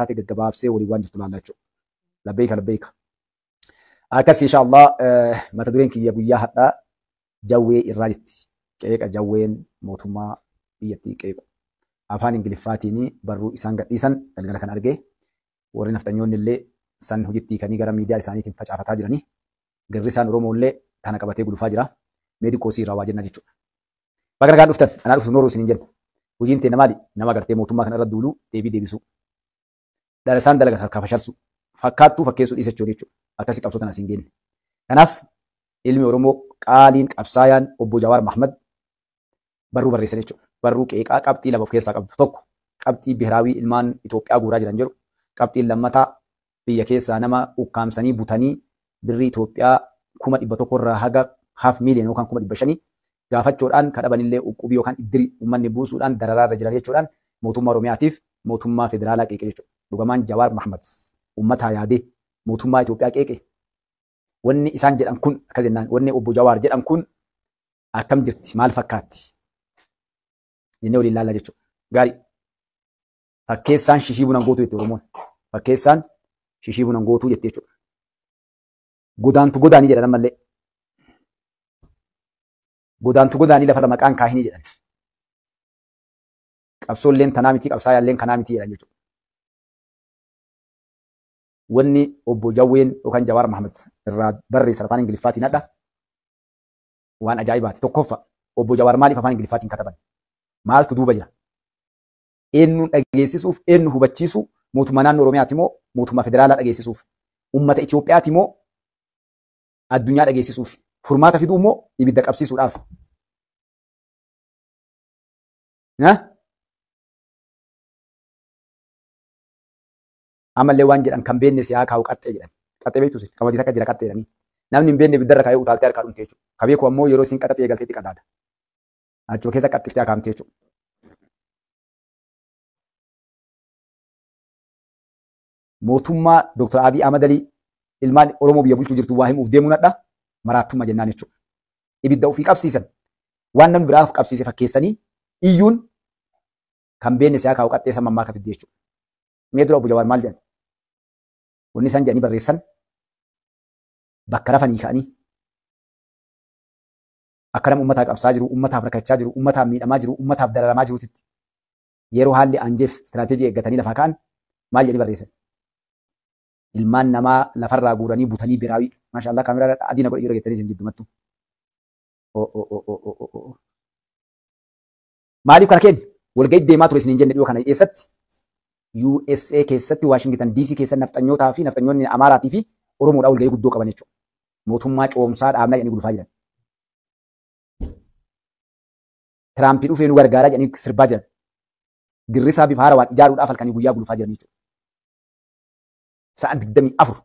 taate gaggabaabsee walii waan jirtu laallachuu. Labbeeka labbeeka. Akkas inshaallah mata dureen kiyya guyyaa hadhaa jawwee irraa jetti. Qeeqa jawween mootummaa biyyattii qeequ. Afaan Ingiliffaatiin barruu isaan gadhiisan kan argee warri illee gara miidiyaa isaaniitiin facaafataa jiranii girrisaan Oromoo illee tana qabatee gulufaa jira. Meedikoosii irraa waa jenna jechuudha. Bakka nagaan dhuftan anaa dhuftu nooruu isiniin jedhu. Hojiin tee namaali nama agartee mootummaa kana irra duuluu deebii deebisuu. dhalesaan dalagan fashalsu fakkaattuu fakkeessuu dhiise jechuudha akkasii qabsoo tanaan siin Kanaaf ilmi Oromoo qaaliin qabsaayaan obbo Jawaar Mahmad barruu barreessan jechuudha. Barruu qeeqaa qabxii lama of keessaa qabdu tokko qabxii bihiraawii ilmaan Itoophiyaa guuraa jiran jedhu lammataa biyya keessaa nama ukkaamsanii butanii birrii Itoophiyaa kuma dhibba haga haaf miiliyoon yookaan kuma kadhabanillee uqqubii uummanni buusuudhaan jiran jechuudhaan mootummaa Oromiyaatiif mootummaa federaalaa qeeqee jechuudha. dhugamaan Jawaar Mahmad uummataa yaade mootummaa Itoophiyaa qeeqe wanni isaan jedhan kun akkas jennaan wanni obbo Jawaar jedhan kun akkam jirti maal fakkaatti jennee waliin laallaa jechuudha. Gaarii fakkeessaan shishii bunaan gootuu jettee Oromoon fakkeessaan shishii bunaan gootuu jettee jechuudha. Godaantu godaanii jedhan ammallee godaantu godaanii lafarra maqaan kaahinii jedhan. Qabsoolleen tanaa miti qabsaayaalleen kanaa miti jedhan jechuudha. وني أبو جوين وكان جوار محمد الراد بري سرطان إنجليفاتي ندا وان أجايبات توقف أبو جوار مالي فان إنجليفاتي كتبا مال تدوبا إنو إن أجيسيسوف إن هو بتشيسو موتمانا نورمي أتيمو موتما فدرالا أجيسيسوف أمة إثيوبيا أتيمو الدنيا أجيسيسوف فرماتا في دومو يبدأ أبسيسو الآف ها Ammallee waan jedhan kan beenne si haa kaa'u qaxxee jedhan. Qaxxee beektu qamadii takka jira qaxxee jedhanii. Namni hin beenne ibiddarra kaayee utaaltee harkaa dhumte jechuudha. Kabeeku ammoo yeroo isin qaxxee eegaltee itti qadaada. Achuma keessa qaxxiftee akaamte jechuudha. Mootummaa Dooktar Abiy Ahmad Alii ilmaan Oromoo biyya bulchuu jirtu waa himuuf deemuun hadha maraattummaa jennaan jechuudha. Ibidda ofii qabsiisan waan namni biraaf qabsiise fakkeessanii iyyuun kan beenne si haa kaa'u qaxxeessa mammaa akka fidde jechuudha. Mee dura obbo Jawaar maal jedhan? wanni isaan jedhanii barreessan bakka rafanii ka'anii akka nama ummataa qabsaa jiru, ummataaf rakkachaa jiru, ummataaf miidhamaa jiru, ummataaf dararamaa jirutti yeroo haalli aanjeef istiraateejii eeggatanii lafaa ka'an maal jedhanii barreessan? Ilmaan namaa lafarraa guuranii butanii biraawii maashaallah kaamiraa adiina godhe yoo dhageettanii isin giddumattu. Maaliif kana kenni? Walgahii deemaa ture isiniin jenne dhiyoo kana eessatti USA keessatti Waashingitan DC keessatti nafxanyootaa fi nafxanyoonni Amaaraatii fi Oromoodhaa walgahii guddoo qaban jechuudha. Mootummaa coomsaa dhaabnaa jedhanii gulufaa jiran. Tiraampii dhufee nu gargaaraa jedhanii sirbaa jiran. Dirrisaa bifa haarawaan ijaaruudhaaf halkanii guyyaa gulufaa jiran jechuudha. Sa'a digdamii afur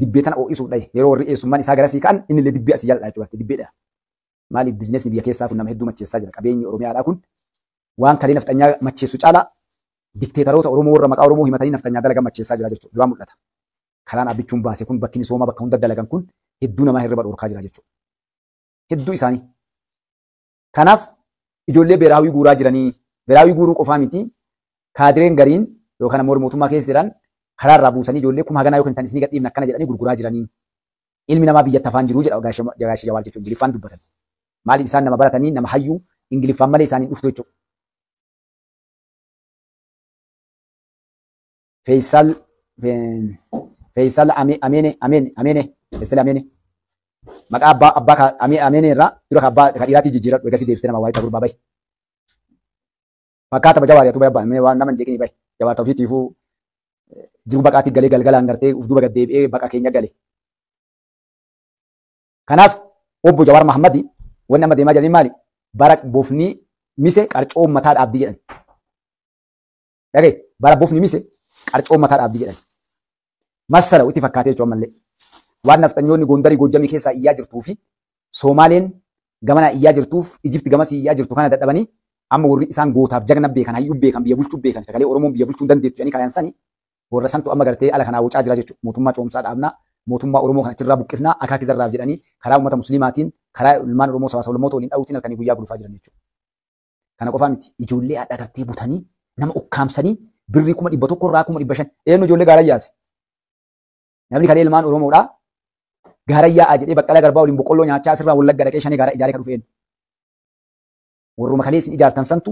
dibbee tana oo'isuuf dhaye yeroo warri eessummaan isaa garasii ka'an inni illee dibbee asii jaladha jechuudha dibbeedha. Maaliif biizineesni biyya keessaa kun nama hedduu macheessaa jira qabeenyi Oromiyaadhaa kun waan kalee nafxanyaa macheessu caalaa dikteetaroota Oromoo warra maqaa Oromoo himatanii naftanyaa dalaga macheessaa jira jechuudha. Duraa mul'ata. Karaan dhaabbichuun baase kun bakki misoomaa bakka hunda dalagan kun hedduu namaa hirriba dhorkaa jira jechuudha. Hedduu isaanii. Kanaaf ijoollee beeraawii guuraa jiranii beeraawii guuruu qofaa miti kaadireen gariin yookaan ammoo mootummaa keessa jiran buusanii ijoollee kuma haganaa yookaan gadhiifna akkana jedhanii gurguraa jiranii. Ilmi namaa biyyatti afaan jiruu jedha Gaashi jechuudha Ingiliffaan dubbatan. nama nama Ingiliffaan jechuudha. Feysal Feysal Amine Amine Amine Feysal Amine maqaa abbaa abbaa Amine irraa dura ka abbaa ka dhiiraatii jijjiiradhu eegasii deebisee nama waa'ee tagurbaa bahi. Fakkaata jawaariyaatu bahi abbaan waan nama hin jeqinii bahi jawaar ta'uu fiitiifuu jiru baqaatti galee galgalaan gartee uf duuba gaddeebi'ee baqa keenya gale. Kanaaf obbo Jawaar Mahammadi wanni amma deemaa jiran maali? Bara bofni mise qarcoo uummataadhaaf jedhan. Dhagee bara bofni mise qarcoo mataa dhaabdi jedhan. Masala itti fakkaatee jechuun ammallee. Waan nafxanyoonni Gondarii Goojamii keessaa iyyaa jirtuu fi gamanaa iyyaa jirtuuf Ijipti gamas iyyaa jirtu kana dadhabanii amma warri isaan gootaaf jagna beekan hayyuu biyya bulchuu beekan shagalee Oromoon biyya bulchuu dandeettu jedhanii kaayaan sanii warra amma gartee ala kanaa jira jechuudha. Mootummaa coomsaa dhaabnaa mootummaa Oromoo kana achirraa buqqifnaa akaakii zarraaf jedhanii karaa uummata musliimaatiin karaa birrii kuma dhibba tokko irraa kuma dhibba shan eenyu ijoollee gaarayyaase. Namni kan ilmaan Oromoodhaa gaarayyaa jedhee baqqalaa garbaa waliin boqqolloo nyaachaa asirraa wallagga dhaqee shanii gaara ijaaree kan dhufe kalee isin ijaartan santu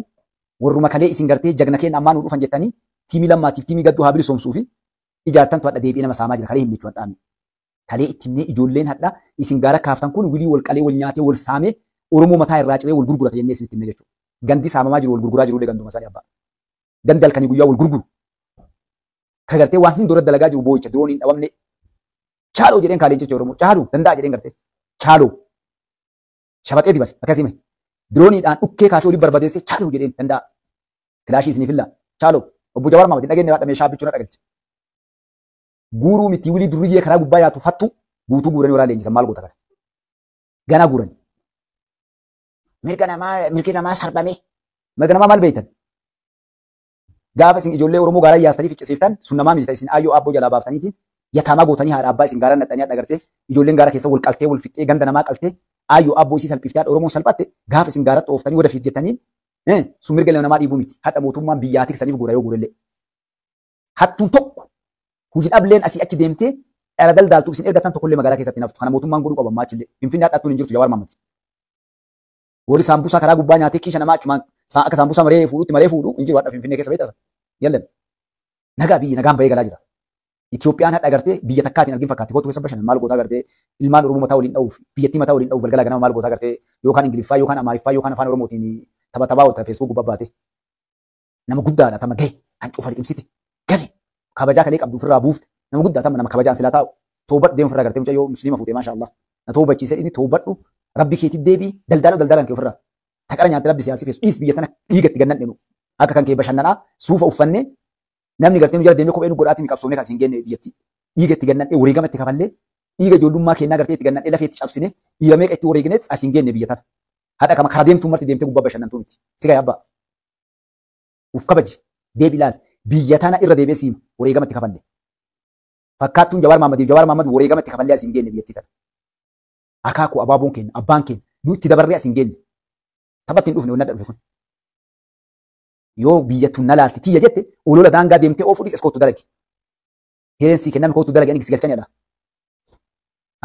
kalee isin jagna keen ammaan dhufan jettani, tiimii lammaatiif tiimii gadduu haa bilisoomsuu ijaartantu hadda deebi'ee nama saamaa jira kalee hin beechu hadhaami. Kalee itti ijoolleen isin gaara kaaftan kun wilii wal qalee mataa ciree Daldaal kan guyyaa wal gurguru ka gartee waan hunda irra dalagaa jiru boo'icha duroon hin dhabamne chaaloo jedheen kaaleencicha Oromoo chaaluu danda'a jedheen gartee chaaloo shabaxee dibale akkasii male dirooniidhaan dhukkee kaasee olii barbadeessee chaaloo jedheen danda'a kilaashii isinii fillaa chaaloo obbo Jawaar Mahammad hin dhageenye waadhamee shaabbichuu na dhagalche. Guuruu miti wilii durriyyee karaa gubbaa yaatu fattu guutuu guuranii waraana leenjisan maal goota kana ganaa guuranii. Mirga namaa mirgi namaa sarbame mirga namaa maal beeytan Gaafa isin ijoollee Oromoo gaara yaastanii ficcisiiftan namaa miidhata isin ayyoo abboo jalaa baaftaniiti. Yataama gootanii haadha abbaa isin gaara naqxanii agartee ijoolleen gaara keessa wal qaltee wal fixxee ganda namaa qaltee ayyoo abboo isii salphiftee haadha Oromoo salphatte gaafa isin gaara xooftanii wada wadafiif jettaniin sun mirga namaa dhiibuu miti Hadha mootummaan biyyaa tiksaniif goora yoo goorellee. Hattuun tokko hojii dhableen asii achi deemtee dhala daldaaltuuf isin erga tan tokkollee magaalaa keessatti naftu kana mootummaan godhuu qaba ammaa achillee finfinnee haadha hattuun hin jirtu jawaar mammati. Warri saambusaa karaa gubbaa nyaatee kiisha namaa achumaan akka saambusaa malee fuudhutti malee fuudhu hin jiru hadha Finfinnee yallan nagaa biyyi nagaan bahee galaa jira. Itoophiyaan hadha agartee biyya takkaatiin argin fakkaatti kootu keessa maal gootaa agartee ilmaan Oromoo mataa waliin dha'uuf biyyattii mataa waliin dha'uuf galgala ganama maal gootaa agartee yookaan Ingiliffaa yookaan Amaariffaa yookaan Afaan Oromootiin taphatabaa waliin feesbuuk babbaate nama guddaadha tama gahee kabajaa qabdu ofirraa buufte nama guddaa tama nama kabajaan silaa Taqara nyaata labbi siyaasii keessu dhiis biyya tana dhiigatti gannan dhinu akka kan kee bashannanaa suufa uffanne namni gartee nu jala deemee kophee nu godhaatiin qabsoomne kan siin genne biyyatti dhiigatti gannan dhee wareegama itti kafallee dhiiga ijoollummaa kennaa gartee itti gannan dhee lafee itti cabsine dhiira meeqa itti wareegneetti asiin genne biyya tana haadha kama karaa deemtuu marti deemtee gubbaa bashannantuu miti si yaabbaa uf kabaji deebi ilaal biyya tana irra deebee siima wareegama itti kafalle fakkaattuun jawaar maamadiif jawaar maamad taphatti hin dhufne onnaa dhabe kun. Yoo biyya na laalti tiyya jette olola daangaa deemtee oofu dhiis iskootu dalagi. Hiriirsii kenname kootu dalagi ani galchanidha.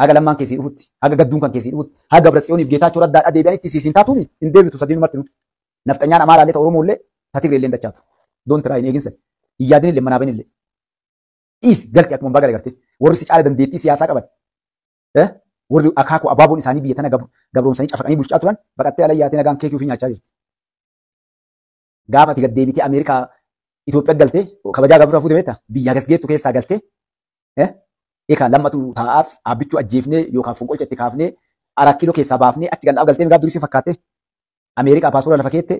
Haga lammaan keessii dhufutti, haga gadduun kan keessii dhufutti, haga Birtsiyooniif Geetaachoo Raddaadhaa deebi'anitti siisiin taatuun hin deebitu sadiin marti nuti. Naftanyaan Amaaraallee ta'u Oromooillee Tatigreellee hin dachaatu. Doon tiraa hin eeginsa. Iyyaadinillee Manaabinillee. Dhiis galti akkuma baga agartee warri si caala dandeettii siyaasaa qaban. warri akaakuu abaaboon isaanii biyya tana gabroomsanii cafaqanii bulchaa turan baqattee ala yaatee nagaan keekii ofii nyaachaa jirti. Gaafa ati gaddeebitee Ameerikaa Itoophiyaa galtee kabajaa gaafurraa fuudhee beektaa biyya gasgeettu keessaa galtee eeka lammatu taa'aaf abbichuu ajjeefnee yookaan fonqolcha itti kaafnee arakkiloo keessaa baafnee achi gallaaf galtee gaaf durii si fakkaatte Ameerikaa paaspora lafa keette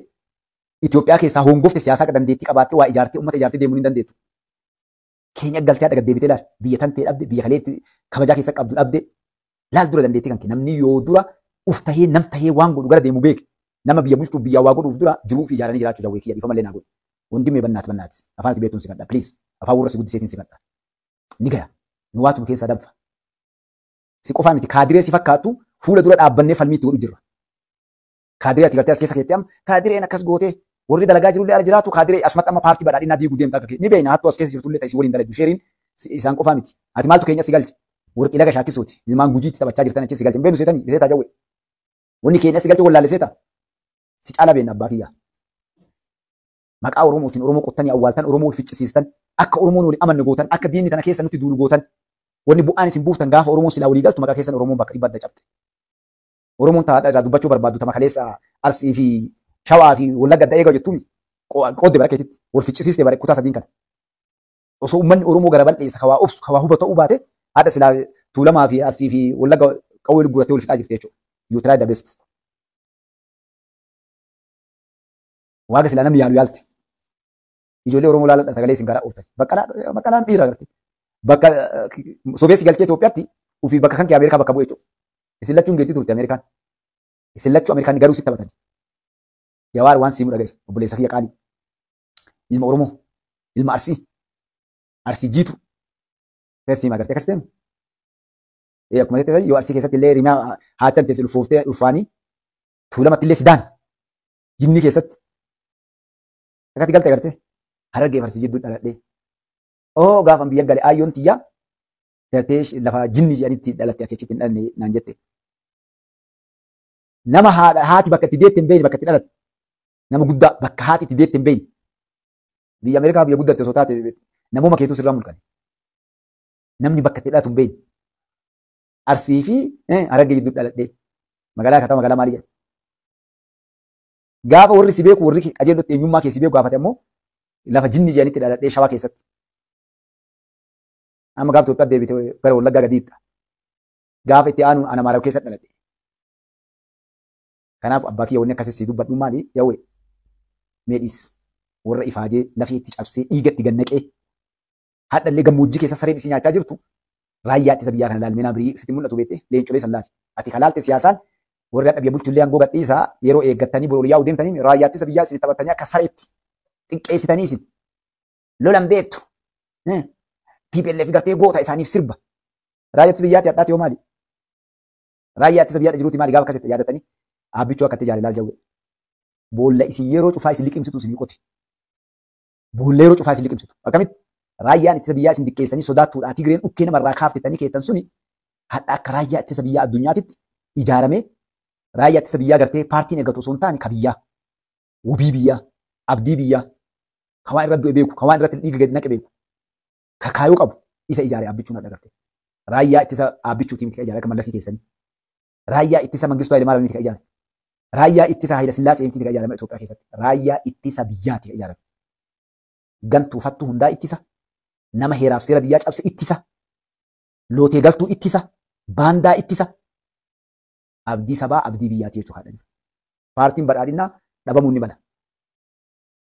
Itoophiyaa keessaa hongofte siyaasaa dandeettii qabaattee waa ijaartee uummata ijaartee deemuu ni dandeettu. Keenya galtee haadha gaddeebitee laal biyya tan ta'e dhabde biyya kaleetti kabajaa keessa qabdu dhabde laal dura dandeettii kan kee namni yoo dura uf tahee nam tahee waan godhu gara deemu beeke nama biyya bulchuu biyya waa godhuuf dura jiruuf ijaaranii jiraachuu dawwee kiyya dhiifamallee naa godhu. afaan ati beektuun si please afaan warra si guddiseetiin si kadha. Ni gaya nu waatu keessaa danfa. Si qofaa miti kaadiree si fakkaattu fuula dura godhu jirra. Kaadiree ati as keessa amma kaadireen akkas warri dalagaa jiru ala jiraatu kaadiree asumatti amma paartii badhaadhinaa diiguu deemta ni beekna hattuu warqii dhaga shaakisuuti ilmaan gujiitti taphachaa jirtan achi si galche beenu seetanii biseetaa jawwe wanni keenya si galche wallaale seeta si caala beenna abbaa kiyya maqaa oromootiin oromoo qottanii awwaaltan oromoo ficcisiistan akka oromoon wali amanne gootan akka diinni tana keessa nutti duulu gootan wanni bu'aan isin buuftan gaafa oromoon silaa walii galtu maqaa keessan oromoon bakka dhibba adda cabte oromoon taa'aadha irraa dubbachuu barbaaddu tama kaleessa arsii fi shawaa fi wallagga adda eega jettuun qoodde bara keetitti wal ficcisiiste bara kutaa sadiin kana osoo ummanni oromoo gara bal'eessa kawaa obsu kawaa huba ta'uu baate haadha silaa tuulamaa fi asii fi wallaga qawwee gurguratee wal fixaa jirti jechuudha. You try the best. Waaqa silaa namni yaalu yaalte. Ijoollee Oromoo laaladha sagalee isin garaa ooftan. Baqqalaan dhiira agarti. Bakka eh, sobeessi galchee Itoophiyaatti ofii bakka kan kee bakka bu'e jechuudha. Isin lachuun geetti turte Ameerikaan. Isin lachuu Ameerikaan garuu sitti taphatan. Jawaar waan siimuu dhagaye obboleessa kiyya qaalii. Ilma Oromoo, ilma Arsii, Arsii jiitu Teessii magariisa akkas ta'e. Akkuma ta'e yoo asii keessatti illee rimaa haatan teessi ulfooftee tuulamatti illee sidaan jinnii keessatti akkatti galte harargee farsii jidduu dhaladhee oo gaafan biyya gale aayyoon tiyyaa lafa jinnii jedhanitti dhalatte achitti hin dhalanne naan Nama haati bakka itti deette hin dhalatte nama guddaa bakka haati itti hin beekne biyya Ameerikaa biyya guddatte osoo taate namooma keetu sirraa mulqane. namni bakka itti dhalaatu hin beeyi. Arsii fi Harargee eh, gidduu dhaladhee magaalaa kataa magaalaa maalii jedhe. Gaafa warri si beeku warri qajeellotti eenyummaa kee beeku gaafate ammoo lafa jinni jedhanitti dhaladhee shawaa keessatti. Amma gaafa Itoophiyaa deebite gara Wallaggaa gadiidha. Gaafa itti aanu ana maarabu keessatti dhaladhee. Kanaaf abbaa kiyya wanni akkasii si dubbadhu maali? Yawwee meedhiis warra ifaajee lafee itti cabsee dhiiga itti gannaqee haadhallee gammoojjii keessa sareen isin nyaachaa jirtu raayyaa ittisa biyyaa kana ilaalmeenaa birii sitti mul'atu beekte leencolee sallaati. Ati kalaalte siyaasaan warra dhabiya bulchullee yeroo eeggattanii boroliyaa utuu deemtaniin raayyaa ittisa biyyaa isin taphattanii akka sareetti isin TPLF gartee goota isaaniif sirba. Raayyaa ittisa yoo maali? Raayyaa ittisa biyyaa maali gaafa akkasitti dhaabbichuu Boolla yeroo cufaa isin liqimsitu isin cufaa isin liqimsitu raayyaan ittisa biyyaa isin dikkeessanii sodaattuudhaa Tigreen dhukkeen namarraa kaaftettanii keettan suni hadha akka raayyaa ittisa biyyaa addunyaatitti ijaarame raayyaa ittisa biyyaa gartee paartiin eeggatu osoo hin taane kabiyyaa wubii biyyaa abdii biyyaa kawaa irra du'e beeku kawaa irratti dhiiga gadi naqe beeku kakaayoo qabu isa ijaare abbichuun hadha gartee raayyaa ittisa abbichuutii miti ijaare akka mallasii keessanii raayyaa ittisa mangistuu Hayilemaariyaam miti ijaare raayyaa ittisa Hayila Sillaasee miti ijaarame Itoophiyaa keessatti raayyaa ittisa biyyaati ijaarame gantuu fattu hundaa ittisa nama heeraaf seera biyyaa cabse ittisa. Lootee galtuu ittisa. Baandaa ittisa. Abdii sabaa abdii biyyaati jechuudha kadhani. Paartiin badhaadhinaa dhabamuun ni bala.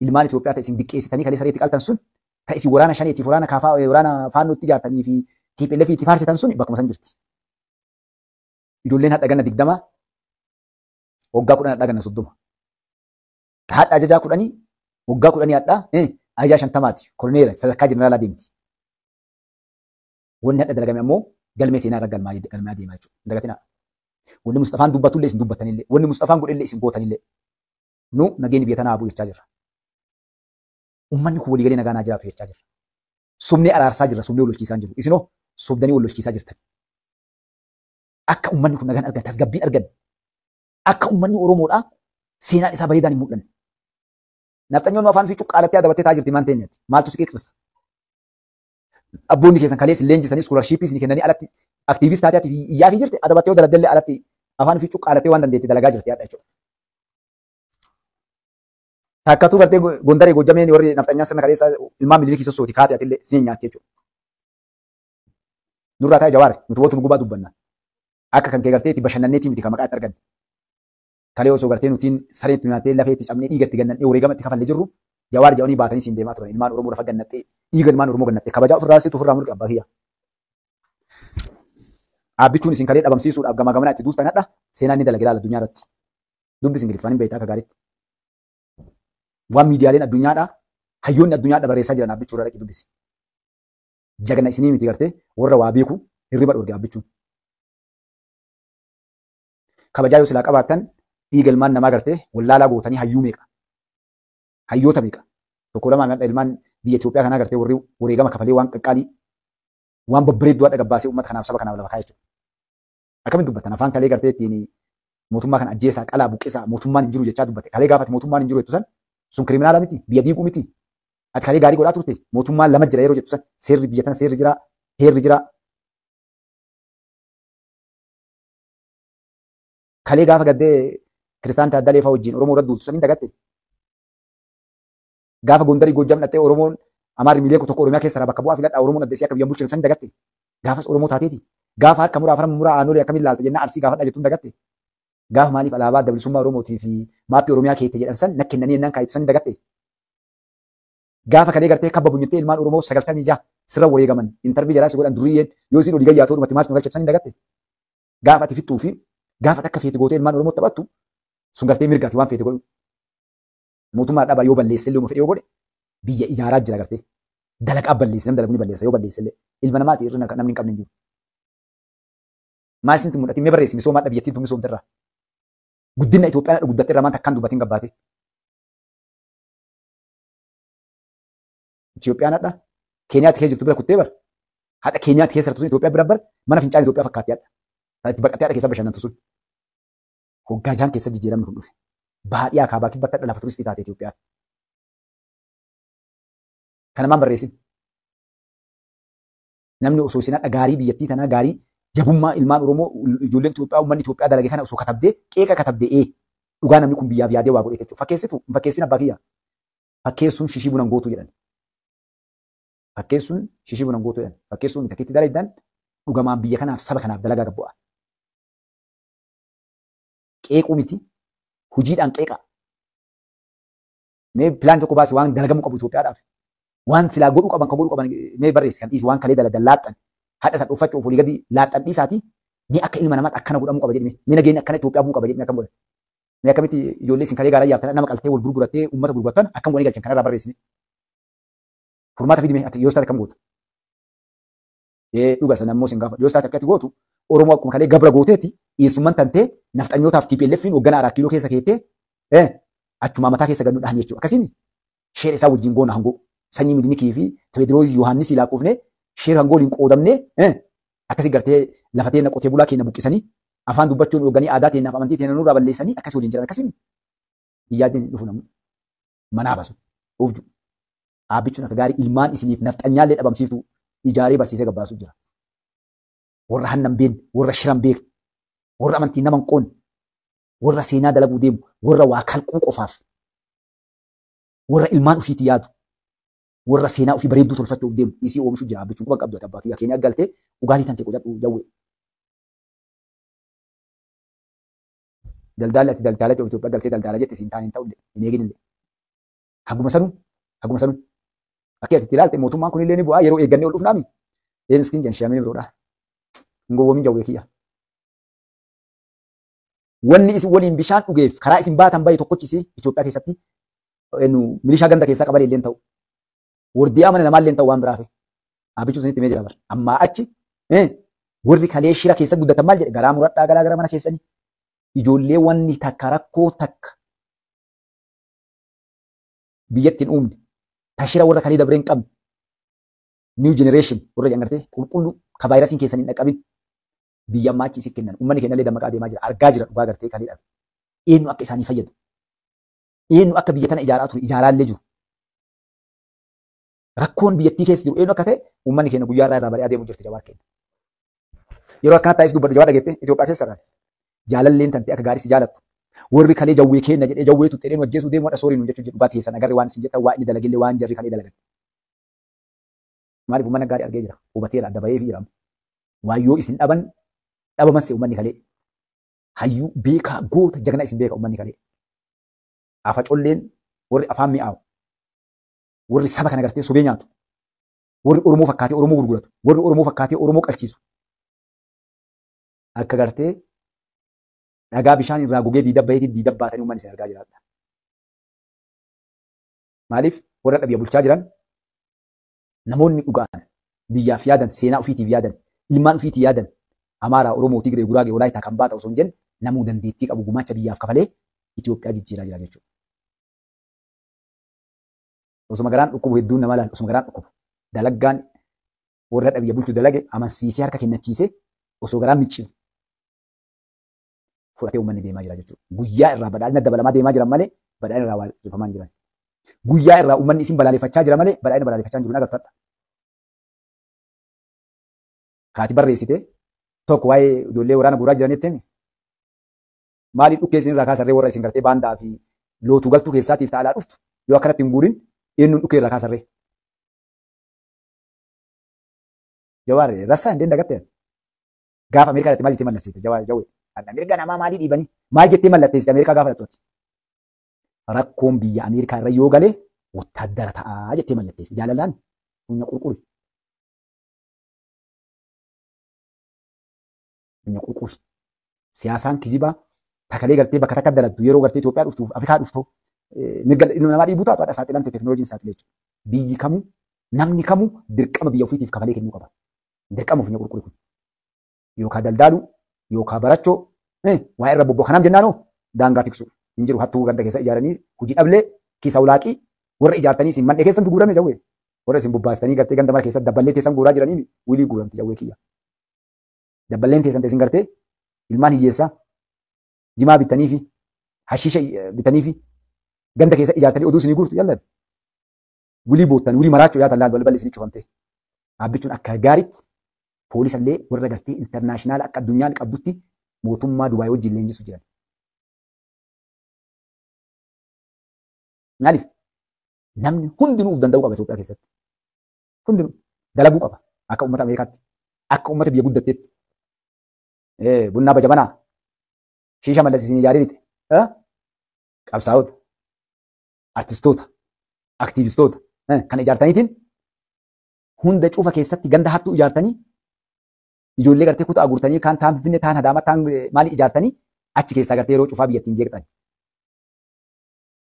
Ilmaan Itoophiyaa ta'e isin diqqeessitanii kalee sareetti qaltan sun ta'e isin waraana shaneetiif waraana kaafaa waraana faannootti ijaartanii fi TPLF itti faarsitan sun bakkuma san jirti. Ijoolleen hadha ganna digdama waggaa kudhan hadha ganna soddoma. Hadha ajajaa kudhanii waggaa kudhanii hadhaa ajaa shantamaati korneera sadarkaa jeneraalaa deemti. Wanni hadha dalagame ammoo galmee seenaa irra galmaa galmaa deemaa jechuudha. Hin dagatinaa. Wanni Mustafaan dubbatullee isin dubbattanillee wanni Mustafaan godhellee isin gootanillee nu nageenyi biyya tanaa jechaa jirra. Uummanni kun waliigalee nagaa naa jiraatu jechaa jirra. Sumnee araarsaa jirra sumnee walolchiisaa jiru isinoo sobdanii walolchiisaa jirtan. Akka uummanni kun nagaan argan tasgabbiin argan akka uummanni Oromoodhaa seenaan isaa bareedaan hin mul'anne. Nafxanyoon afaan ofii cuqqaalattee adabattee taa jirti maal teenyatti maaltu si qirqirsa? Abboonni keessan kalees leenji isaanii iskoolarshippiis ni kennanii alatti aktiivist taatee ati iyyaa fi jirti adabattee yoo dalagdallee alatti afaan ofii cuqqaalattee waan dandeetti dalagaa jirti yaadda jechuudha. gartee kaleessa ilmaan jechuudha. Jawaar nuti wotu gubaa dubbanna. Akka kan kee gartee itti miti Talee osoo gartee nutiin sareetti nyaatee lafee itti cabnee itti gannannee horii gamatti kafallee jirru jawaar jedhanii baatanii isin deemaa turan. Ilmaan Oromoo lafa gannattee dhiiga ilmaan Oromoo gannattee kabajaa ofirraa situ ofirraa murqe abbaa kiyya. Dhaabbichuun isin kalee dhabamsiisuudhaaf gamaa gamanaa itti duultan hadha seenaan ni dalage ilaala addunyaa irratti. Dubbi isin giliffaan hin beektaa akka gaariitti. Waan miidiyaaleen addunyaadha hayyoonni addunyaadha barreessaa jiran dhaabbichuu irra dhaqi dubbisi. Jagana isinii miti gartee dhiiga ilmaan namaa gartee wallaalaa gootanii hayyuu meeqa? Hayyoota meeqa? Tokko lama ilmaan biyya Itoophiyaa kanaa gartee warri kafalee waan qaqqaalii waan babbareedduu haadha gabbaasee uummata kanaaf saba kanaaf lafa kaa'a jechuudha. Akkamitti dubbattan afaan kalee gartee mootummaa kana ajjeesaa qalaa buqqisaa mootummaan hin jiru jechaa dubbate. Kalee gaafate mootummaan hin sun kiriminaala miti biyya miti. Ati kalee gaarii godhaa turte mootummaan lama jira yeroo jettu san biyya seerri jira jira Kiristaan Taaddaalee fa'aa wajjin Oromoo Gaafa Gondarii Goojjaam dhattee Oromoon Amaarri tokko bakka bu'aa filadhaa Oromoon addeessee akka biyya bulchan saniin Gaafas Oromoo taateeti. Gaafa harka muraa afran muraa aanoolee dagatte. Gaafa maaliif alaabaa maappii Oromiyaa jedhan san nak kennanii ennaan kaayitu saniin dagatte. Gaafa kanee gartee kabba bunyittee ilmaan Oromoo sagaltamii jaha sirra wayeegaman intarbii jalaas godhan duriyyeen isin olii dhumatti maas nu galchef saniin fi feeti sun gartee mirgaati waan feete godhu. yoo fedhee biyya ijaaraa jira gartee. Dalagaa balleesse namni dalaguun balleessa yoo balleesse illee ilma namaati irra namni hin qabne hin jiru. Maal mee barreessi misoomaadha biyyattiin tun misoomte Guddina Itoophiyaan dha guddatte irraa maanta akkan dubbatiin gabbaate. Itoophiyaan dha Keeniyaatti kee jirtu bira kuttee bar. Haadha Keeniyaatti keessa jirtu sun Itoophiyaa bira bar mana fincaanii Itoophiyaa fakkaatti haadha. Itti baqattee haadha keessa bashannantu waggaa jaan keessa jijjiiramni kun dhufe. Baadhii akaabaa kibbatta lafa turistii taate Itoophiyaa. Kana maan Namni osoo sinadha gaarii biyyattii tanaa gaarii jabummaa ilmaan Oromoo ijoolleen Itoophiyaa uummanni Itoophiyaa dalage kana osoo katabdee qeeqa katabde ee dhugaa namni kun biyyaaf yaadee waa godhe jechuudha. Fakkeessitu hin fakkeessin abbaa kiyya. Fakkeessuun shishii bunan gootu jedhan. Fakkeessuun shishii bunan gootu jedhan. Fakkeessuun takkiitti dalagiidhaan dhugamaan biyya kanaaf saba kanaaf dalagaa bu'a. qeequu miti. Hojiidhaan qeeqaa. Mee pilaan tokko baasi waan dalagamuu qabu Itoophiyaadhaaf. Waan silaa godhuu qaban kan godhuu qaban mee barreessi kan dhiisi waan kalee dalagan laaxxan. Haadha san uffachuuf olii gadi laaxxan dhiisaati. akka ilma namaatti akkana godhamuu qaba jedhime. Mee nageenya akkana Itoophiyaa bu'uu qaba jedhime akkam godhan. Mee akkamitti ijoollee kalee gaaraa yaaftan nama qaltee wal gurgurattee uummata gurgurattan akkam godhanii galchan kanarraa barreessine. Furmaata akkam goota. gootu Oromo akkuma kalee gabra gooteeti dhiyeessummaan tantee nafxanyootaaf TPLF hoogganaa araa kiiloo keessa keettee achumaa mataa keessa gadnuudhaan jechuudha. Akkasimi sheer isaa wajjin goona hangoo sanyii midinikii fi Tewoodiroos Yohaannis ilaa quufne sheer hangoo hin qoodamne akkasii gartee lafatee na qotee bulaa keenya buqqisanii afaan dubbachuun hoogganee aadaa teenyaaf amantii teenya nurraa balleessanii akkasii waliin jiran akkasimi biyyaaddiin dhufu namni manaa basu oofju dhaabbichuun akka gaarii ilmaan isiniif nafxanyaallee dhabamsiiftu ijaaree barsiisee gabbaasuu jira. warra hannan beekne, warra shiran beekne, warra amantii naman hin qoonne, warra seenaa dalaguu deemu, warra waa kalquu qofaaf, warra ilmaan ofiiti yaadu, warra seenaa ofii bareedduu tolfachuuf deemu, isii oomishu jira jechuun qaban qabdu abbaa kiyya keenya galtee dhugaatii tantee qojadhu jawwee. Daldaalli ati daldaalaa jiru Itoophiyaa galtee daldaalaa jette siin taaneen ta'u hin eeginillee. Haguma sanuu, haguma sanuu. Akka ati ilaalte mootummaan kun illee ni bu'aa yeroo eegganne ol dhufnaami. Deemisiin jan shamii biroodhaa. Gowwoomin jawwee kiyya. Wanni isin waliin bishaan dhugeef karaa isin baatan baay'ee tokkochisi Itoophiyaa keessatti milishaa ganda keessaa qaban illee ta'u. Wardii amana namaa illee ta'u waan biraaf. Dhaabbichuu isinitti mee jedha bara. Ammaa achi warri kalee shira keessa guddatan maal jedhe garaa muradhaa garaa gara mana keessanii. Ijoollee wanni takka rakkoo takka biyyatti hin uumne tashira warra kalee dabree hin qabne niiw jenereeshin warra jedhan gartee qulqullu ka vaayirasiin keessan hin dhaqqabin biyyammaachii si kennan uummanni keenya illee dammaqaa deemaa jira argaa jira dhugaa gartee kan hidhame eenyu akka isaanii fayyadu eenyu akka biyya tana ijaaraa ture ijaaraallee jiru rakkoon biyyattii keessa jiru eenyu akka ta'e uummanni keenya guyyaa irraa irraa bari'aa jirti jabaa keenya yeroo akkanaa taa'is dubbadhu jabaa dhageette Itoophiyaa keessa irraa jaalalleen tantee akka gaarii jaalattu warri kalee kenna jedhee jawwee tuttu jedheen hojjeesu deemu hadha sooriin waan isin jettan inni dhabamas uummanni kalee. Hayyuu beekaa goota jagna isin beeka uummanni kalee. Afa ah, colleen warri afaan ah, mi'aawu warri saba kana gartee sobee nyaatu warri Oromoo fakkaatee Oromoo gurguratu warri Oromoo fakkaatee Oromoo qalchiisu akka gartee dhagaa bishaan irraa gogee diidabbaatiif diidabbaatanii uummanni isin argaa jiraadha. Maaliif warra dhabiya bulchaa jiran namoonni dhugaan biyyaaf yaadan seenaa ofiitiif yaadan ilmaan ofiitiif yaadan Amaaraa, Oromoo, Tigree, Guraagee, Walaayitaa kan baata osoo hin jenne namuu dandeettii qabu gumaacha biyyaaf kafalee Itoophiyaa jijjiiraa jira jechuudha. Osuma garaan dhukkubu hedduun nama laala osuma garaan dhukkubu. Dalaggaan warra dhabiyya bulchu dalage amansiisee harka kennachiisee osoo garaan micciiru fudhatee uummanni deemaa jira jechuudha. Guyyaa irraa badhaadhina dabalamaa deemaa jiran malee badhaadhina irraa waaqeffamaa hin jiran. Guyyaa irraa uummanni isin balaaleffachaa jira malee badhaadhina balaaleffachaa hin jiru agartadha. Kaati barreessitee tokko waa'ee ijoollee waraana guuraa jiraniitti himi. Maaliif dhukkee isin irraa kaasarree warra isin gartee baandaa fi lootuu galtuu keessaatiif taalaa dhuftu yoo akkanatti hin guurin eenyuun dhukkee irraa kaasarree? Jawaar rassaa hin dandagatte gaafa Ameerikaa dhatte maal jettee mallattee jawaar jawwee Ameerikaa namaa maalii dhiibanii maal jettee mallattee Ameerikaa gaafa dhattooti. Rakkoon biyya Ameerikaa irra yoo galee wotaadara ta'aa jettee mallatteessi jaalalaan fuunya qulquri. quuquus. Siyaasaan kijibaa takalee galtee bakka takka dalattu yeroo galtee Itoophiyaa dhuftuuf Afrikaa dhuftu mirga eh, ilma namaa dhiibuu haadha saaxilan teekinooloojiin saaxilee Biyyi kamuu namni kamuu dirqama biyya ofiitiif kafalee kennuu qaba. Dirqama ofiin qulqulleeffamu. Yookaan daldalu yookaan barachoo eh, waa irra bobboo kanaaf jennaanoo daangaa tiksu hin jiru hattuu ganda keessa ijaaranii hojii dhablee kiisa ulaaqii warra ijaartanii isin mandhee keessatti guurame jawwee warra isin bobbaastanii gartee ganda mara keessatti daballee teessan guuraa jiranii wiilii guuramti Dabballeen teessan teessin gartee ilmaan hiyyeessaa jimaa bittanii fi hashiisha eh, bittanii fi ganda keessa ijaartanii oduu isinii guurtu yalla wilii boottan wilii maraachuu yaatan laal balballi isinii cufamtee dhaabbichuun akka gaaritti poolisallee warra gartee intarnaashinaala akka addunyaan qabdutti mootummaa Dubaay wajjin leenjisu jiran. Maaliif? Namni hundinuuf danda'u qaba Itoophiyaa keessatti. Hundinuu dalaguu qaba akka uummata Ameerikaatti akka uummata biyya guddatteetti. Bunnaa baja banaa. Shiisha mallasiisin ijaarrite. Qabsaa'ota, artistoota, aktiivistoota kan ijaartaniitiin hunda cufa keessatti ganda hattuu ijaartanii ijoollee gartee kutaa guurtanii kan taan Finfinnee taan Hadaamaa taan maali ijaartanii achi keessaa garte yeroo cufaa biyyattiin jeeqxan.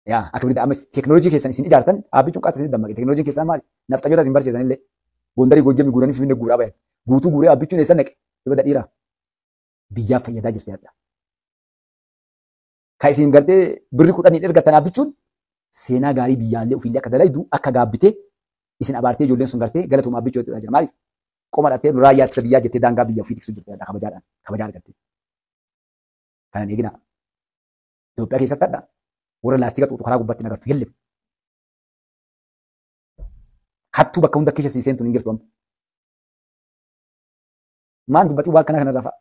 Yaa akka birite ammas teekinooloojii keessan isin ijaartan dhaabbii cunqaa isin dammaqe teekinooloojiin keessan maali nafxayyoota isin barsiisan illee goondarii goojjamii guuranii Finfinnee guuraa bayan guutuu guuree dhaabbichuun eessan naqe dhibata dhiiraa. biyyaaf fayyadaa jirti hadha. Kan isin gartee birri kudhanii ergattan dhaabbichuun seenaa gaarii biyyaallee ofiillee akka dalaydu akka gaabbite isin abaartee ijoolleen sun gartee galatuma dhaabbachuu jechuudha jira. Maaliif biyyaa daangaa biyya Kanan eegina. Itoophiyaa keessatti warra laastika xuuxu karaa gubbaatti nagartu hin Hattuu bakka hunda keessa hin jirtu amma. Maal kana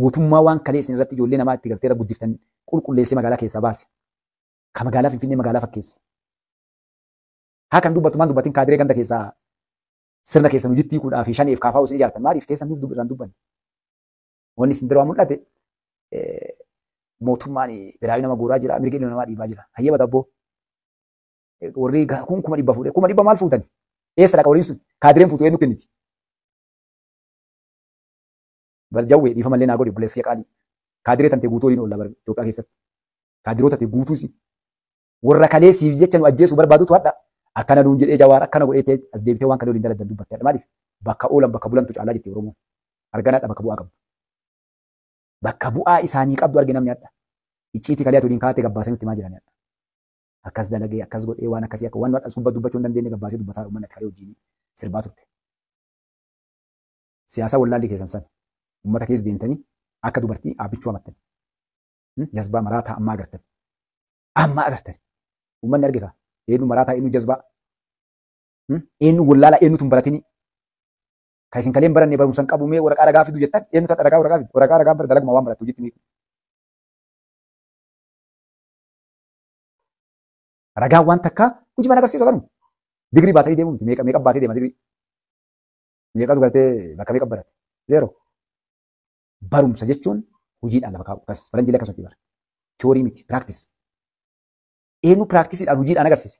mootummaa waan kalee isin irratti ijoollee namaa itti gartee guddiftan qulqulleessee magaalaa keessaa baase. Ka magaalaa Finfinnee magaalaa fakkeessa. Haa kan dubbatu maal dubbatin kaadiree ganda keessaa sirna keessan hojittii kudhaa fi shaniif kaafaa isin ijaartan maaliif keessaniif dubbirraan dubbanne. Wanni isin dura mul'ate mootummaan biraayi nama gooraa jira mirga ilma namaa dhiibaa jira. Hayyee batabboo warri kun kuma dhibba fuudhee kuma dhibba maal fuutani? Eessa dhaqa waliin sun kaadireen fuutu eenyu kenniti? Baljawwee dhiifama illee naa godhi qaalii. Kaadiree tantee guutuu waliin oolla Itoophiyaa keessatti. Warra kalee siif jecha nu ajjeesuu barbaadutu hadha. Akkana nuun jedhee jawaar akkana godhee as deebitee waan kana waliin daladdan dubbattee hadha. Maaliif? Bakka oolan bakka bulantu caalaa jettee Arganaadha bakka bu'aa Bakka bu'aa isaanii qabdu arge namni hadha. Icciitii kalee ati kaatee gabbaasanii itti maa jiranii Akkas dalagee akkas godhee waan akkasii akka waan as dubbachuu hin uummata keessa deemtanii akka dubartii aabichuu amattan. Hmm? Jazbaa maraataa ammaa agartan. Ammaa agartan. Uummanni argita. Eenyu maraataa, eenyu jazbaa. Hmm? Eenyu wallaalaa, eenyutu hin baratini. Kan isin kaleen baranne barumsan qabu mee waraqaa ragaa fidu jettan eenyutu dhaqaa waraqaa Waraqaa ragaa dalaguma waan barattu jetti meeqa. Ragaa waan takkaa hojii mana agarsiisu agarmu. Digirii baatanii deemu miti. Meeqa meeqa baatee deema digirii. Meeqatu gartee bakka meeqa baratte? barumsa jechuun hojiidhaan lafa kaa'u. Akkas faranjiilee akkasumatti bara. Tiyoorii miti, piraaktis. Eenyu piraaktisidhaan hojiidhaan agarsiise?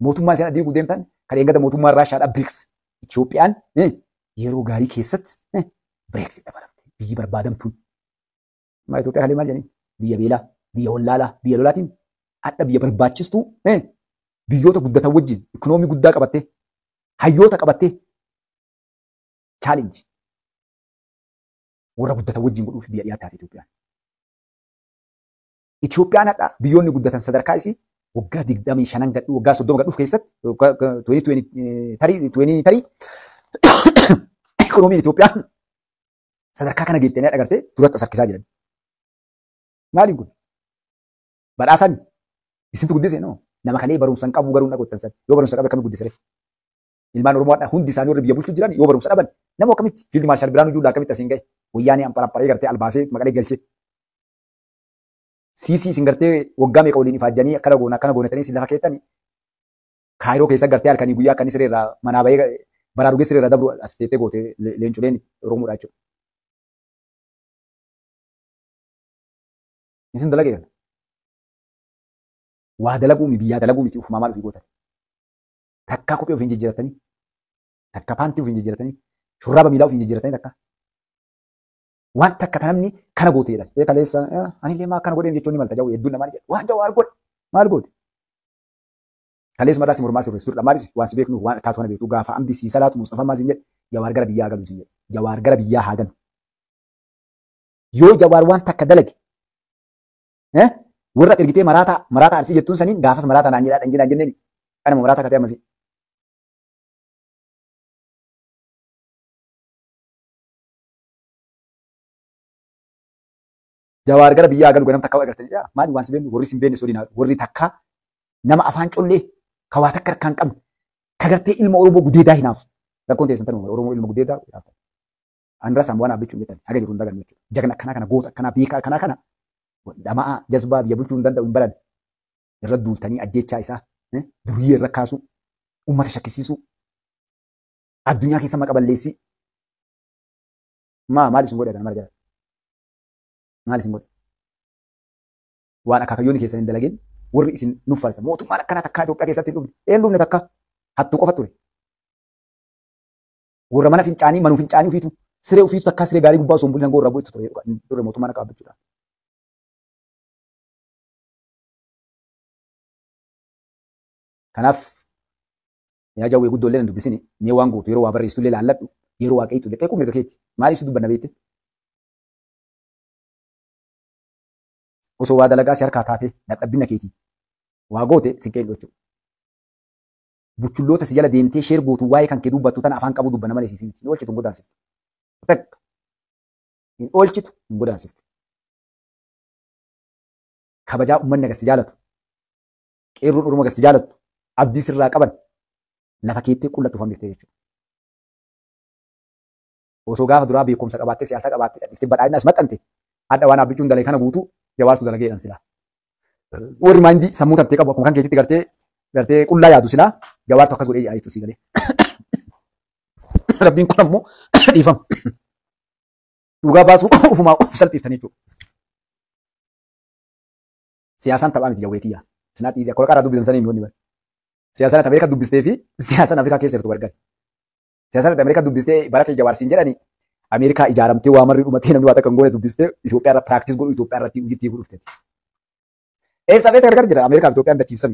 Mootummaa isaan adii guuteemtaan kan eeggata mootummaa Raashaadhaa BRICS. Itiyoophiyaan eh, yeroo gaarii keessatti eh, BRICS dabalamte. Biyyi barbaadamtuun. Amma Itoophiyaa kalee maal jedhanii? Biyya beelaa, biyya wallaalaa, biyya lolaatiin adda biyya barbaachistuu eh, biyyoota guddatan wajjin ikoonoomii guddaa qabattee hayyoota qabattee challenge warra guddatan wajjin godhuuf biyya dhiyaatti haati Itoophiyaan. Itoophiyaan hadhaa biyyoonni guddatan sadarkaa isii waggaa digdamii shanan gadhu waggaa soddoma gadhuuf keessatti tuweenii tarii ikonoomiin Itoophiyaan sadarkaa kana geettanii agartee duratti sakkisaa jiran. Maaliin kun? Badhaasaan isintu guddise noo nama kanee barumsan qabu garuu na gottansan yoo barumsa qabe akkamii guddisee? ilmaan Oromoodha hundi isaanii warri biyya bulchuu jiran yoo barumsa dhaban nama akkamitti fiildi maarshaal Biraanuu Juulaa akkamitti asiin ga'e wayyaanii amparapparee gartee albaasee maqalee galchee. Siisii isin gartee waggaa meeqa waliin ifaajjanii akkana goona akkana goonatanii isin lafa keettanii kaayiroo keessa gartee halkanii guyyaa akkanii siree irraa manaa bahee baraa siree irraa dabru as teettee goote leenculeen Oromoodha jechuudha. Isin dalagee kana. Waa dalaguu biyyaa dalaguu miti ufumaa ofii gootan. takka kophee of hin jijjiratanii, takka paantii of hin jijjiratanii, shurraaba miilaa of hin jijjiratanii takka. Wan takka ta namni kana gooteedha. Ee kaleessa ya, anillee maa kana godheef jechuun ni malta jahu hedduun namaan jedha. Waan jahu argoon maal goote? Kaleessa madaas mormaa sirri sirri dhamaaris waan si beeknu waan taatu kana beektu gaafa ambisii salaatu Mustafaa maal siin jedhe jawaar gara biyyaa hagalu siin jedhe jawaar gara biyyaa hagalu. Yo jawaar wan takka dalage warra ergitee maraataa maraataa marata jettuun saniin gaafas maraataa marata jedhaa dhan jedhaan jenneen kanuma maraataa katee Jawaar gara biyyaa galu ganamta akka agartanii Maali warri warri takka nama afaan collee ka takka kan qabne ka ilma Oromoo gudeedaa hinaaf rakkoon teessan tanuma Oromoo ilma gudeedaa hinaaf. Anra sammuu waan abbichuu hin jechuudha. akkanaa kana goota akkanaa beekaa akkanaa kana dhama'aa jazbaa biyya bulchuu hin danda'u hin balan irra duultanii ajjechaa isaa eh, durii irra kaasuu uummata shakkisiisuu addunyaa keessa maali sun maal isin godhe? Waan akaakayyoonni keessan hin dalagin warri isin nuffalsa mootummaan akkanaa takka Itoophiyaa keessatti hin dhufne een dhufne takka hattuu qofa ture. Warra mana fincaanii manuu fincaanii ofiitu siree ofiitu takkaa siree gaarii gubbaa osoo hin bulchan gorra bu'itu ture durre mootummaan akka abbachuudhaan. Kanaaf yaa jawwee guddoo illee hin dubbisini mee waan gootu yeroo waa barreessu illee laalladhu yeroo waa qeexu illee qeequu mirga keeti maaliif dubbanna beekte? osoo waa dalagaa si harkaa taate dadhabbina keetii waa goote si keenya jechuudha. Buchulloota si jala deemtee sheer gootu waa'ee kan kee dubbattu tanaa afaan qabu dubbanna malee siif miti. Hin oolchitu hin godaansitu. Kabajaa uummanni agarsi jaalatu. Qeerroon Oromoo agarsi jaalatu. Abdii sirraa qaban lafa keettee qullatti uffamteeftee jechuudha. Osoo gaafa duraa beekumsa qabaattee siyaasaa qabaattee dhadhiiftee badhaadhinaas maxxante haadha waan abbichuun dalai kana guutuu jawaartuu dalagee jedhan silaa. sammuu tattee qabu akkuma kan keessatti gartee qullaa yaadu silaa jawaartu akkas godhee jedhaa jechuun si galee. Rabbiin kun ammoo Dhugaa baasuu ofumaa of salphiiftan jechuudha. Siyaasaan taphaa miti jawwee kiyyaa. Sinaa dhiisee akkuma dubbistee jedhanii Ameerikaa ijaaramtee waamarri dhumatee namni waa takka goone dubbistee Itoophiyaa irra practice godhu Itoophiyaa irratti hojjettee godhu dhufte. Eessa fi eessa gargar jira Ameerikaa fi Itoophiyaan dachiifsan.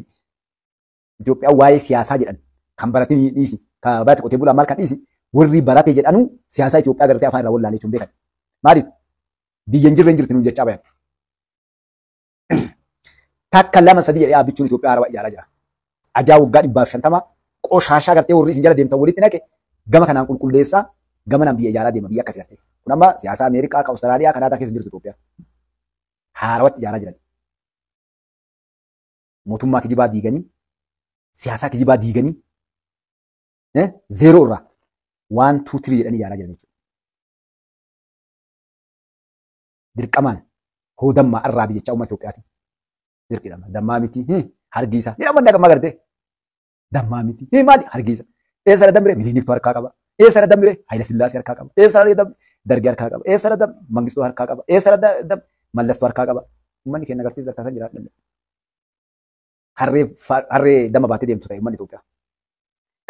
Itoophiyaan waa'ee siyaasaa jedhan kan barate ni dhiisi. Kan barate qotee bulaan maal kan dhiisi warri barate jedhanu siyaasaa Itoophiyaa gartee afaan irraa wallaalee jechuun beekan. Maaliif biyya hin jirre hin jirti nuun jechaa bayan. Takka lama sadii jedhee dhaabbichuun Itoophiyaa araba ijaaraa jira. Ajaa waggaa dhibbaaf shantama qoshaashaa gartee warri isin jala gamanaan biyya ijaaraa deema biyya akkasii garte. Kun amma siyaasa Ameerikaa, Awustiraaliyaa, Kanaadaa keessa jirtu Itoophiyaa. Haarawatti ijaaraa jiran. Mootummaa kijibaa diiganii, siyaasaa kijibaa diiganii, eh, zeeroo irraa waan tuu tirii jedhanii ijaaraa jiran jechuudha. Dirqamaan hoodammaa arraabi jecha uummata Itoophiyaatiin. Dirqidhama. Dammaa miti. Eh, Hargiisa. Jedhama dammaa garte. Dammaa miti. Eh, maali? Hargiisa. Eessa dambire? Miliiniktu harkaa qaba. Eessa dabmire Haayile Sillaasee harkaa qaba. Eessa dabmire Dargee harkaa qaba. Eessa dabmire Mangistuu harkaa qaba. Eessa dabmire Mallastuu harkaa qaba. Uummanni keenya agarsiis harkaa san Harree ta'e uummanni Itoophiyaa.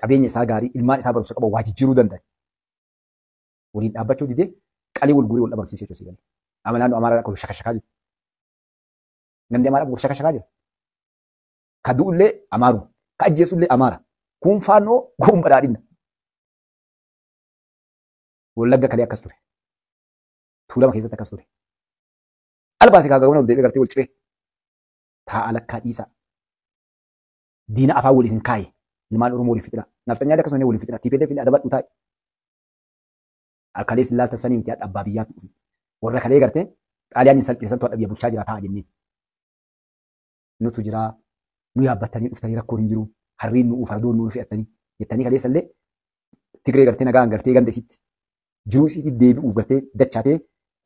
Qabeenya isaa gaarii ilmaan isaa barumsa qabu waa jijjiiruu danda'a. Waliin dhaabbachuu didee qalii wal guurii wal dhabarsiisee jechuu Ka du'ullee Amaaru. Ka Kun wallagga kan akkas ture tuulama keessatti akkas ture albaasi kaagaawwan ol deebi'ee gartee wal cibee taa'a lakkaa dhiisaa diina afaan waliin isin kaaye ilmaan oromoo waliin fixira nafxanyaa akkasuma illee waliin fixira tiipee fi adaba dhutaa akkalees laalta sanii miti adda abbaa biyyaa fi warra kalee gartee xaaliyaaniin salphisan to'adha biyya bulchaa jira taa'a jennee nutu jira nu yaabbattanii dhuftanii rakkoo hin jiru harriin nu'u fardoon nu'u fe'attanii jettanii kaleessallee tigree gartee nagaa gartee ganda isitti juusiitti deebi'uuf gartee dachaatee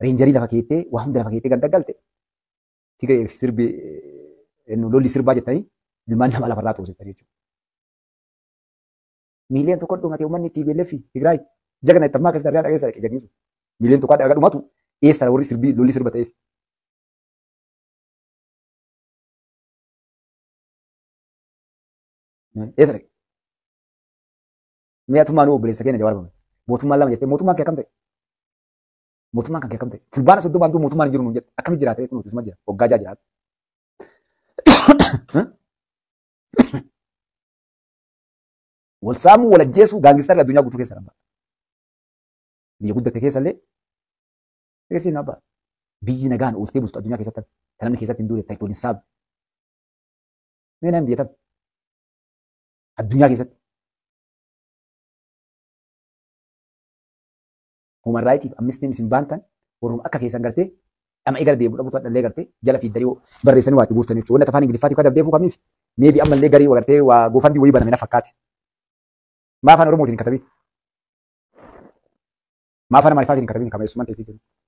reenjarii lafa keettee waa hunda lafa keettee gaddaggalte. Figa sirbi eh, lolli sirbaa jettanii ilmaan namaa lafarraa xuusitta jechuudha. Miileen tokko dhumatee uummanni itti beellee fi Tigraay jagana itti ammaa akkasii darbaa tokko dhagaa dhumatu eessa warri sirbii lolli sirba ta'eef. Hmm, eessa obboleessa keenya mootummaan lama jettee mootummaan kee akkam ta'e? Mootummaan kan kee akkam ta'e? Fulbaana soddomaan dura mootummaan hin jiru nuun jette. Akkamitti jiraate kunuutis ma jira? Waggaa ja'a jiraate. Wal saamuu wal ajjeesuu gaangistara addunyaa guutuu keessa dhabaa. Biyya guddatte keessallee keessi hin dhabbaa. Biyyi nagaan ooltee bultu addunyaa keessatti kan namni keessatti hin duure ta'e toliin saabu. biyya tabe addunyaa keessatti. human raayitiif amnistiin isin baantan warrum akka keessan gartee dhama egar deemu dhabuutu dhallee gartee jala fiiddanii barreessanii waa itti guurtanii jechuudha. Wanta afaan Ingiliffaatti katabdee fuukamiif meebii ammallee garii gartee waa goofandi baname na fakkaate. Maa afaan Oromootiin Maa afaan Amaariffaatiin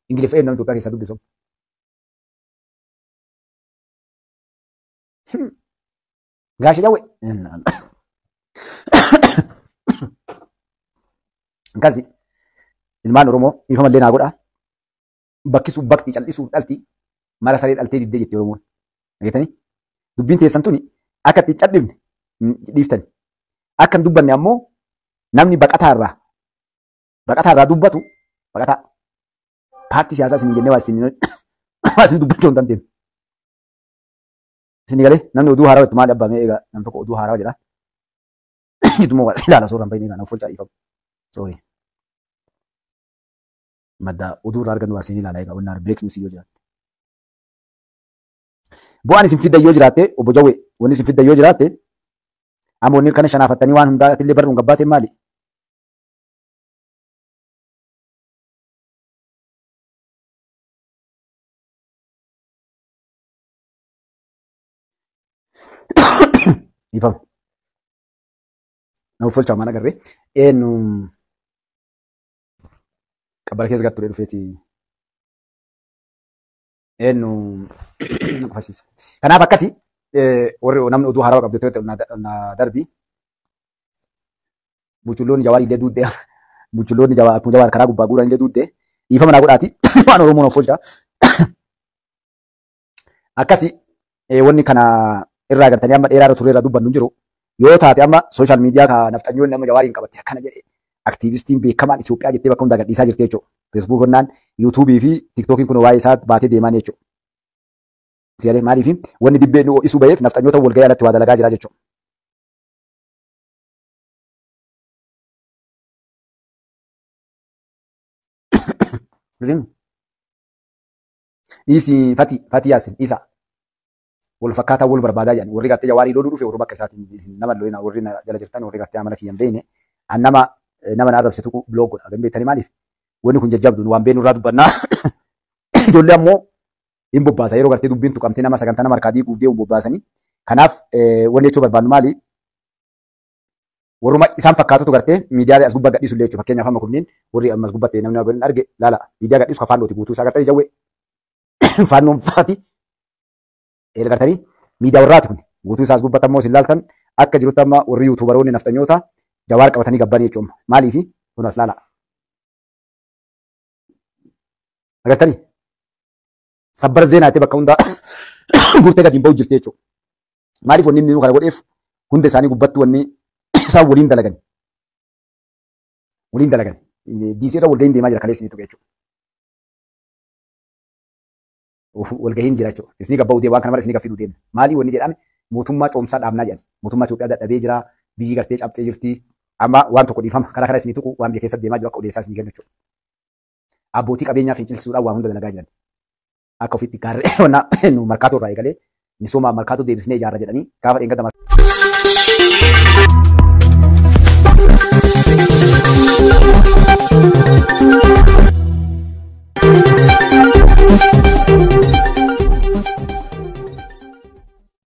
Itoophiyaa keessaa ilmaan Oromoo ifamallee naa godhaa. Bakkisuu baqxii cal'isuuf dhalti mara saree dhaltee diddee jetti Oromoon. Dhageetanii? Dubbiin teessan tuni akka itti cal'ifne dhiiftani. Akka hin dubbanne ammoo namni baqataarraa baqataarraa dubbatu baqataa. Paartii siyaasaa isin jennee waa isin dubbachuu hin dandeenye. Isin galee namni oduu haaraa maal abbaa egaa nam tokko oduu haaraa jedha. Jitummoo waa ilaala suuraan bayin madda utuu irraa argannu baasanii ilaalaa egaa wanna break news yoo Bu'aan isin fidda yoo jiraatte obbo Jawwee wanni isin fidda yoo jiraatte amoonni kana shanaafattanii waan hundaatillee barruun gabbaate maali? Ifama. qabbara keessa gartuu dhufeeti. Eenyu qofasiisa. Kanaaf akkasi warri eh, namni utuu harawa qabdu ta'e na darbi buculloonni jawaar illee duudde buculloonni jawaar karaa godhaati waan oromoon of oolchaa. Akkasi eh, wanni kana irraa gartanii amma dheeraa irra turee irraa dubbannu jiru yoo taate amma sooshaal miidiyaa ka nafxanyoonni amma jawaariin qabatte akkana jedhee aktiivistiin beekamaan Itoophiyaa jettee bakka hundaa gadhiisaa jirti jechuudha. Feesbuuk yuutuubii fi tiiktookiin kun waa'ee isaa baatee deemaan jechuudha. Siyalee wanni dibbee nu ho'isuu baheef nafxanyoota walgahii alatti waa dalagaa jira jechuudha. Dhiisii fati fati yaasin wal barbaadaa jiran warri gartee jawaarii looluu dhufe warri bakka isaatiin nama lolee warri jala jirtan warri gartee amala beekne Eh, nama naa dabarsitu blog godha kan beektanii maaliif wanni kun waan beenu irraa dubbannaa ijoollee ammoo hin bobbaasa yeroo gartee dubbiin nama sagantaa nama harkaa diiguuf deemu bobbaasanii kanaaf eh, wanni maali isaan fakkaatutu gartee miidiyaa as gubbaa gadhiisu illee jechuudha fakkeenyaaf amma namni arge laala miidiyaa kan faandooti guutuu isaa faannoon faati miidiyaa warraati kun guutuu isaas gubbatammoo isin laaltan akka jirutti amma warri Jawaar qabatanii gabban jechuudha. Maaliifi kun as ilaalaa. Agartanii? Sabbar zeenaattee bakka hundaa guurtee gadiin ba'u jirti jechuudha. Maaliif wanni inni kana godheef hunda isaanii gubbattu wanni isaan waliin dalagan. Waliin dalagan. Diisee irra walgahiin deemaa jira kaleessi ni tuqe jechuudha. Walgahiin jira jechuudha. Isni gabba utee waan kana mara isni gaffiduu deemna. Maalii wanni jedhame mootummaa coomsaa dhaabnaa jedhan. Mootummaa Itoophiyaa dadhabee jira. Biyyii gartee cabxee jirti. amma waan tokko dhiifama karaa kana isni tuqu waan biyya keessa deemaa jiru akka odeessaa isinii kennu jechuudha. Abbootii qabeenyaa fincilsuudhaan waa hunda dalagaa jiran akka ofitti gaarree qonnaa nu markaatoo irraa eegalee misooma markaatoo deebisnee ijaarra jedhanii gaafa dheengata